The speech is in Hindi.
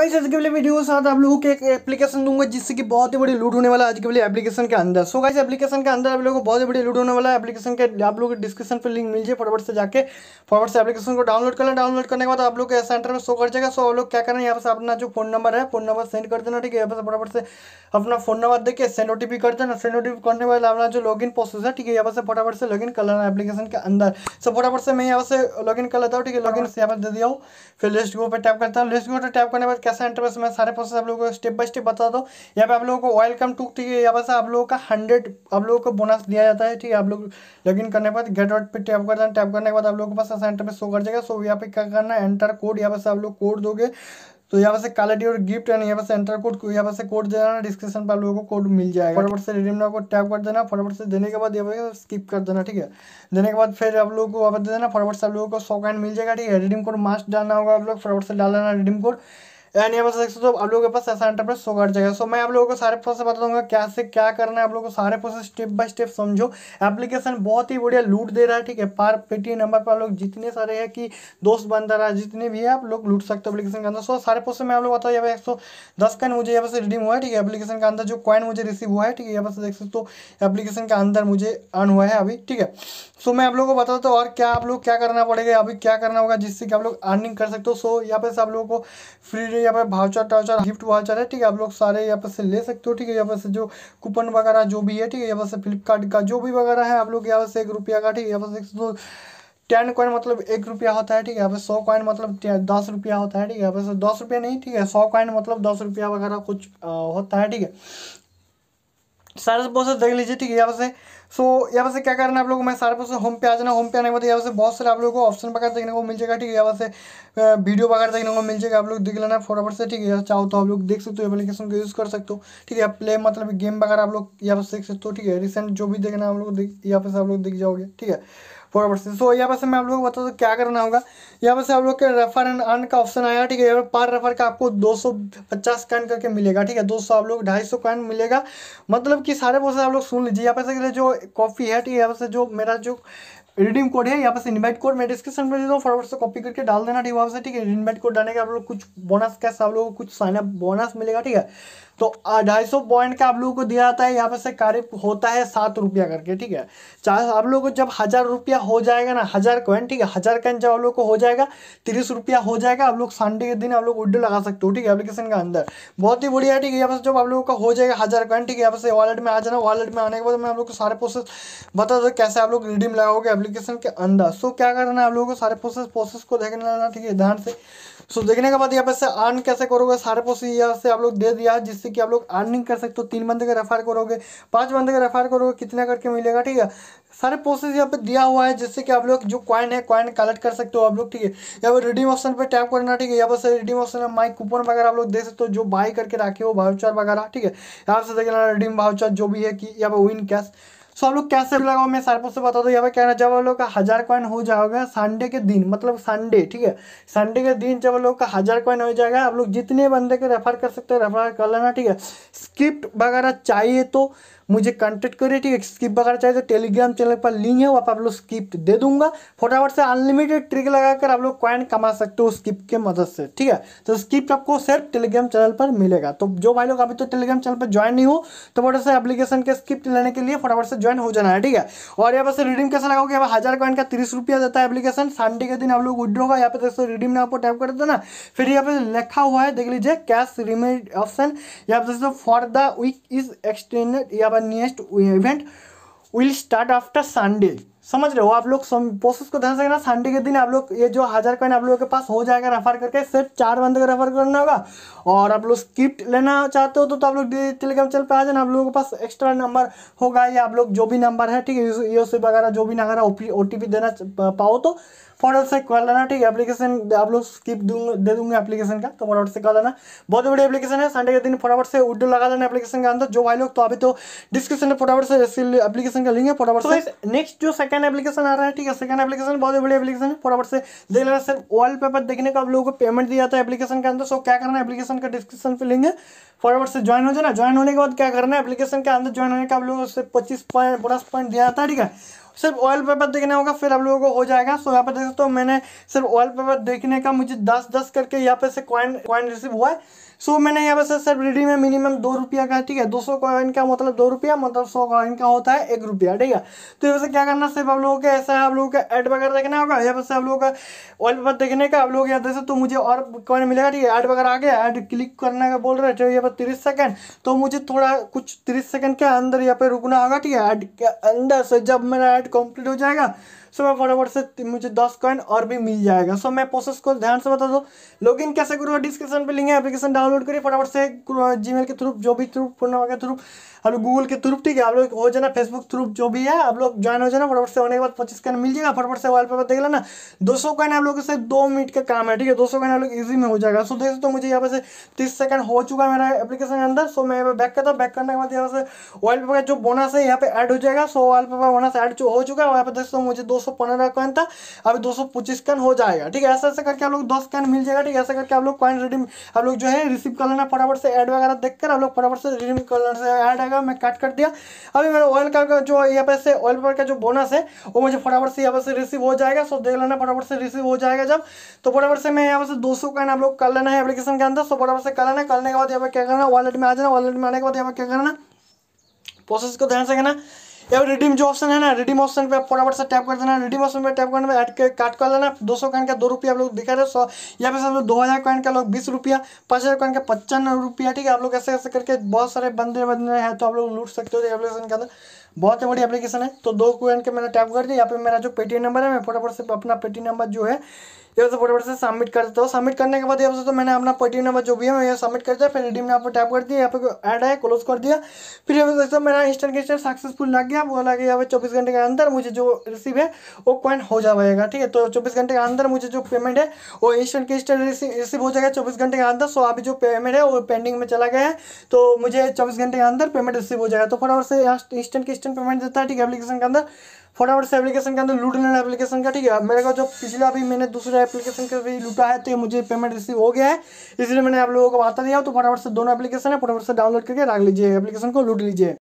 गाइस आज के लिए वीडियो के साथ आप लोगों को एक एप्लीकेशन दूंगा जिससे कि बहुत ही बड़ी लूट होने वाला है आज के लिए एप्लीकेशन के अंदर सो गाइस एप्लीकेशन के अंदर आप लोगों को बहुत ही बड़ी लूट होने वाला है एप्लीकेशन के आप लोगों को डिस्क्रिप्शन पर लिंक मिल जाए फटाफट से जाके फटाफट से एप्लीकेशन को डाउनलोड करना डाउनलोड करने के बाद आप लोग सेंटर में शो कर जाएगा सो आप लोग क्या करना है यहाँ पर अपना जो फोन नंबर है फोन नंबर सेंड कर देना ठीक है यहाँ पर फटाफट से अपना फोन नंबर देखिए सेंड ओटीपी कर देना सेंड ओटीपी करने के बाद अपना जो लॉग इन प्रोसेस है ठीक है यहाँ पर फटाफट से लॉग इन कर लेना एप्लीकेशन के अंदर सो फटाफट से मैं यहाँ से लॉग इन कर लेता हूँ ठीक है लॉग इन यहाँ पर दे दिया हूँ फिर लिस्ट गो पर टैप करता हूँ लिस्ट गो पर टैप करने के बाद कैसे एंटर में मैं सारे प्रोसेस आप लोगों को स्टेप बाय स्टेप बता दो यहाँ पे आप लोगों को वेलकम टू ठीक है यहाँ पर आप लोगों का हंड्रेड आप लोगों को बोनस दिया जाता है ठीक है आप लोग लॉग इन करने के बाद गेट डॉट पर टैप कर देना टैप करने के बाद आप लोगों के पास ऐसा एंटर पर शो कर जाएगा सो यहाँ पे क्या करना है एंटर कोड यहाँ पर आप लोग कोड दोगे तो यहाँ पर से क्वालिटी और गिफ्ट एंड यहाँ पर एंटर कोड यहाँ पर से कोड दे देना डिस्क्रिप्शन पर आप लोगों को कोड मिल जाएगा फटाफट से रिडीम को टैप कर देना फटाफट से देने के बाद यहाँ पर स्किप कर देना ठीक है देने के बाद फिर आप लोगों को वापस दे देना फटाफट से आप लोगों को सौ कॉइन मिल जाएगा ठीक है रिडीम कोड मास्ट डालना होगा आप लोग फटाफट से डाल देना रिडीम कोड ये बता सकते हो तो आप लोगों के पास ऐसा एंटरप्राइज सो कर जाएगा सो मैं आप लोगों को सारे प्रोसेस बता दूंगा कैसे क्या करना है आप लोगों को सारे प्रोसेस स्टेप बाय स्टेप समझो एप्लीकेशन बहुत ही बढ़िया लूट दे रहा है ठीक है पार पेटीएम नंबर पर आप लोग जितने सारे हैं कि दोस्त बन रहा है जितने भी है आप लोग लूट सकते हो एप्लीकेशन के अंदर सो सारे प्रोसेस मैं आप लोग बताऊँ यहाँ पे एक सौ दस कॉइन मुझे यहाँ पर रिडीम हुआ है ठीक है एप्लीकेशन के अंदर जो कॉइन मुझे रिसीव हुआ है ठीक है यहाँ पर देख सकते हो एप्लीकेशन के अंदर मुझे अर्न हुआ है अभी ठीक है सो मैं आप लोगों को बताता हूँ और क्या आप लोग क्या करना पड़ेगा अभी क्या करना होगा जिससे कि आप लोग अर्निंग कर सकते हो सो यहाँ पे आप लोगों को फ्री जो यहाँ पर भावचार टावचार गिफ्ट वाचर है ठीक है आप लोग सारे यहाँ पर से ले सकते हो ठीक है यहाँ पर से जो कूपन वगैरह जो भी है ठीक है यहाँ पर से फ्लिपकार्ट का जो भी वगैरह है आप लोग यहाँ पर से एक रुपया का ठीक है यहाँ पर एक सौ टेन कॉइन मतलब एक रुपया होता है ठीक है यहाँ पर सौ कॉइन मतलब दस रुपया होता है ठीक है यहाँ पर दस रुपया नहीं ठीक है सौ कॉइन मतलब दस रुपया वगैरह कुछ होता है ठीक है सारे प्रोसेस देख लीजिए ठीक है यहाँ से सो यहाँ से क्या करना है आप लोगों को मैं सारे प्रोसेस होम पे आ जाना होम पे आने के बाद यहाँ से बहुत सारे आप लोगों को ऑप्शन वगैरह देखने को मिल जाएगा ठीक है यहाँ से वीडियो वगैरह देखने को मिल जाएगा आप लोग देख लेना फटाफट से ठीक है यहाँ चाहो तो आप लोग देख सकते हो एप्लीकेशन को यूज़ कर सकते हो ठीक है प्ले मतलब गेम वगैरह आप लोग यहाँ पर देख सकते हो ठीक है रिसेंट जो भी देखना आप लोग देख यहाँ पर आप लोग देख जाओगे ठीक है फोर से सो यहाँ पर से मैं आप लोग बता दूँ तो क्या करना होगा यहाँ पर से आप लोग के रेफर एंड अर्न का ऑप्शन आया ठीक है यहाँ पर रेफर का आपको 250 कॉइन करके मिलेगा ठीक है 200 आप लोग 250 कॉइन मिलेगा मतलब कि सारे प्रोसेस आप लोग सुन लीजिए यहाँ पर से जो कॉपी है ठीक है यहाँ पर जो मेरा जो रिडीम कोड है यहाँ पर इन्वाइट कोड मैं डिस्क्रिप्शन में दे दूँ फॉरवर्ड से कॉपी करके डाल देना ठीक है वहाँ से ठीक है इन्वाइट कोड डालने के आप लोग कुछ बोनस कैसे आप लोगों को कुछ साइनअप बोनस मिलेगा ठीक है तो ढाई सौ पॉइंट का आप लोगों को दिया जाता है यहाँ पर से कार्य होता है सात रुपया करके ठीक है चार आप लोगों को जब हज़ार रुपया हो जाएगा ना हज़ार कॉइन ठीक है हज़ार कॉइन जब आप लोग को हो जाएगा तीस रुपया हो जाएगा आप लोग संडे के दिन आप लोग उड्डे लगा सकते हो ठीक है एप्लीकेशन के अंदर बहुत ही बढ़िया ठीक है यहाँ पर जब आप लोगों का हो जाएगा हज़ार कॉइन ठीक है यहाँ पर वॉलेट में आ जाना वॉलेट में आने के बाद मैं आप लोग को सारे प्रोसेस बता दो कैसे आप लोग रिडीम लगाओगे एप्लीकेशन के अंदर सो क्या करना है आप लोगों को सारे प्रोसेस प्रोसेस को देखना ठीक है ध्यान से सो देखने के बाद यहाँ पे से अर्न कैसे करोगे सारे पोस्ट यहाँ से आप लोग दे दिया है जिससे कि आप लोग अर्निंग कर सकते हो तीन बंदे का रेफर करोगे पाँच बंदे का रेफर करोगे कितना करके मिलेगा ठीक है सारे प्रोसेस यहाँ पे दिया हुआ है जिससे कि आप लोग जो कॉइन है कॉइन कलेक्ट कर सकते हो आप लोग ठीक है यहाँ पर रिडीम ऑप्शन पे टैप करना ठीक है यहाँ पर रिडीम ऑप्शन है माइक कूपन वगैरह आप लोग दे सकते हो जो बाय करके रखे हो भावचार वगैरह ठीक है यहाँ से देख लेना रिडीम भावचार जो भी है कि यहाँ पर विन कैश सो आप लोग कैसे लगाओ मैं सारे से बता दो यहाँ पे कहना जब आप लोग का हज़ार कॉइन हो जाओगे संडे के दिन मतलब संडे ठीक है संडे के दिन जब लोग का हज़ार कॉइन हो जाएगा आप लोग जितने बंदे के रेफर कर सकते हैं रेफर कर लेना ठीक है स्क्रिप्ट वगैरह चाहिए तो मुझे कॉन्टेक्ट करिए ठीक है स्किप वगैरह चाहिए तो टेलीग्राम चैनल पर लिंक है वहाँ पर आप लोग स्किप दे दूंगा फटाफट से अनलिमिटेड ट्रिक लगाकर आप लोग क्वाइन कमा सकते हो स्किप के मदद से ठीक है तो स्किप आपको सिर्फ टेलीग्राम चैनल पर मिलेगा तो जो भाई लोग अभी तो टेलीग्राम चैनल पर ज्वाइन नहीं हो तो फटो से एप्लीकेशन के स्किप लेने के लिए फटाफट से ज्वाइन हो जाना है ठीक है और यहाँ पर रिडीम कैसे लगाओगे यहाँ हज़ार क्वाइन का तीस रुपया देता है एप्लीकेशन संडे के दिन आप लोग विड्रो का यहाँ पे दोस्तों रिडीम ने आपको टाइप कर देना फिर यहाँ पे लिखा हुआ है देख लीजिए कैश रिमेड ऑप्शन यहाँ पे दोस्तों for the week is extended यहाँ our newest event will start after Sunday समझ रहे हो आप लोग प्रोसेस को ध्यान से रखना संडे के दिन आप लोग ये जो हज़ार कॉइन आप लोगों के पास हो जाएगा रेफर करके सिर्फ चार बंदे का रेफर करना होगा और आप लोग स्क्रिप्ट लेना चाहते हो तो, तो आप लोग टेलीग्राम चैनल पे आ जाना आप लोगों के पास एक्स्ट्रा नंबर होगा या आप लोग जो भी नंबर है ठीक है यूसी वगैरह जो भी नगर ओ टी देना पाओ तो फटाफट से कर लेना ठीक है एप्लीकेशन आप लोग स्किप दे दूंगे एप्लीकेशन का तो फटाफट से कर लेना बहुत बड़ी एप्लीकेशन है संडे के दिन फटाफट से उड्डो लगा लेना एप्लीकेशन के अंदर जो भाई लोग तो अभी तो डिस्क्रिप्शन में फटाफट से एप्लीकेशन का लिंक है फटाफट से नेक्स्ट तो जो सेकंड एप्लीकेशन आ रहा है ठीक है सेकंड एप्लीकेशन बहुत बड़ी एप्लीकेशन है फटाफट से देख लेना सिर्फ पेपर देखने का आप लोगों को पेमेंट दिया था एप्लीकेशन के अंदर सो क्या करना है एप्लीकेशन का डिस्क्रिप्शन पर लिंक है फटाफट से ज्वाइन हो जाना ज्वाइन होने के बाद क्या करना है एप्लीकेशन के अंदर ज्वाइन होने का आप लोगों से पच्चीस पॉइंट बोनस पॉइंट दिया जाता है ठीक है सिर्फ ऑयल पेपर देखना होगा फिर आप लोगों को हो जाएगा सो यहाँ पर देख सकते हो मैंने सिर्फ ऑयल पेपर देखने का मुझे दस दस करके यहाँ पे से क्वाइन कॉइन रिसीव हुआ है सो so, मैंने यहाँ पर सर सिर्फ रीडिंग में मिनिमम दो रुपया का ठीक है दो सौ कॉइन का मतलब दो रुपया मतलब सौ कॉइन का होता है एक रुपया ठीक है तो यहाँ से क्या करना सिर्फ आप लोगों के ऐसा आप लोगों का एड वगैरह देखना होगा यहाँ पर से आप लोगों का ऑल पेपर देखने का आप लोग यहाँ से तो मुझे और कॉइन मिलेगा ठीक है एड वगैरह आ गया एड क्लिक करने का बोल रहे थे यहाँ पर तीस सेकेंड तो मुझे थोड़ा कुछ तीस सेकेंड के अंदर यहाँ पर रुकना होगा ठीक है एड के अंदर से जब मेरा एड कम्प्लीट हो जाएगा सो मैं फटाफट से मुझे दस कॉइन और भी मिल जाएगा सो मैं प्रोसेस को ध्यान से बता दो लॉग इन कैसे करूँगा डिस्क्रिप्शन पर लिंक है एप्लीकेशन डाउनलोड करिए फटाफट से जी के थ्रू जो भी थ्रू पूर्णिमा के थ्रू आप लोग गूगल के थ्रू ठीक है आप लोग हो जाना फेसबुक थ्रू जो भी है आप लोग ज्वाइन हो जाना फटाफट से होने के बाद पच्चीस कॉइन मिल जाएगा फटाफट से वाल देख लेना दो सौ कॉइन आप लोग से दो मिनट का काम है ठीक है दो सौ कॉइन आप लोग ईजी में हो जाएगा सो देख सकते मुझे यहाँ पे से तीस सेकंड हो चुका है मेरा एप्लीकेशन के अंदर सो मैं यहाँ बैक करता हूँ बैक करने के बाद यहाँ से वॉल पेपर का जो बोनस है यहाँ पे ऐड हो जाएगा so wallpaper bonus add हो चुका है वहाँ पे देख सकते मुझे दो 215 कॉइन था अभी दो 225 कॉइन हो जाएगा ठीक है ऐसा ऐसा करके आप लोग दस कॉइन मिल जाएगा ठीक है ऐसा करके आप लोग कॉइन रिडीम आप लोग जो है रिसीव कर लेना फटाफट से एड वगैरह देखकर आप लोग फटाफट से रिडीम कर लेना से एड आएगा मैं कट कर दिया अभी मेरा ऑयल का जो यहाँ पे से ऑयल पेपर का जो बोनस है वो मुझे फटाफट से यहाँ पर से रिसीव हो जाएगा सो देख लेना फटाफट से रिसीव हो जाएगा जब तो फटाफट से मैं यहाँ पर से दो सौ कॉइन आप लोग कर लेना है एप्लीकेशन के अंदर सो फटाफट से कर लेना करने के बाद यहाँ पर क्या करना वॉलेट में आ जाना वॉलेट में आने के बाद यहाँ पर क्या करना प्रोसेस को ध्यान से करना अब रिडीम जो ऑप्शन है ना रिडीम ऑप्शन पे आप फटाफट से टैप कर देना रिडीम ऑप्शन पे टैप करने में ऐड काट कर लेना दो सौ कॉइन का दो रुपया आप लोग दिखा रहे सौ यहाँ पे सब लोग दो हज़ार कॉइन का लोग बीस रुपया पाँच हज़ार कॉइन का पचानवे रुपया ठीक है आप लोग ऐसे ऐसे करके बहुत सारे बंदे बंदे हैं तो आप लोग लूट सकते हो एप्लीकेशन के अंदर बहुत ही बड़ी एप्लीकेशन है तो दो क्वेंट के मैंने टैप कर दिया यहाँ पे मेरा जो पेटीएम नंबर है मैं फटाफट से अपना पेटीएम नंबर जो है ये से फटाफट से सबमिट कर देता हूँ सबमिट करने के बाद यहाँ से तो मैंने अपना पेटीएम नंबर जो भी है मैं सबमिट कर दिया फिर रिडीम ने आपको टैप कर दिया यहाँ पे एड है क्लोज कर दिया फिर यहाँ दोस्तों मेरा इंस्टेंट के इंस्टेंट सक्सेसफुल लग गया बोला कि यहाँ पे चौबीस घंटे के अंदर मुझे जो रिसीव है वो क्वेंट हो जाएगा ठीक है तो चौबीस घंटे के अंदर मुझे जो पेमेंट है वो इंस्टेंट के इंस्टेंट रिसीव हो जाएगा चौबीस घंटे के अंदर सो अभी जो पेमेंट है वो पेंडिंग में चला गया है तो मुझे चौबीस घंटे के अंदर पेमेंट रिसीव हो जाएगा तो फटाफट से इंस्टेंट के इंस्टेंट एक्सचेंज पेमेंट देता है ठीक है एप्लीकेशन के अंदर फटाफट से एप्लीकेशन के अंदर लूट लेना एप्लीकेशन का ठीक है मेरे को जो पिछला भी मैंने दूसरे एप्लीकेशन का भी लूटा है तो मुझे पेमेंट रिसीव हो गया है इसलिए मैंने आप लोगों को बता दिया तो फटाफट से दोनों एप्लीकेशन है फटाफट से डाउनलोड करके रख लीजिए एप्लीकेशन को लूट लीजिए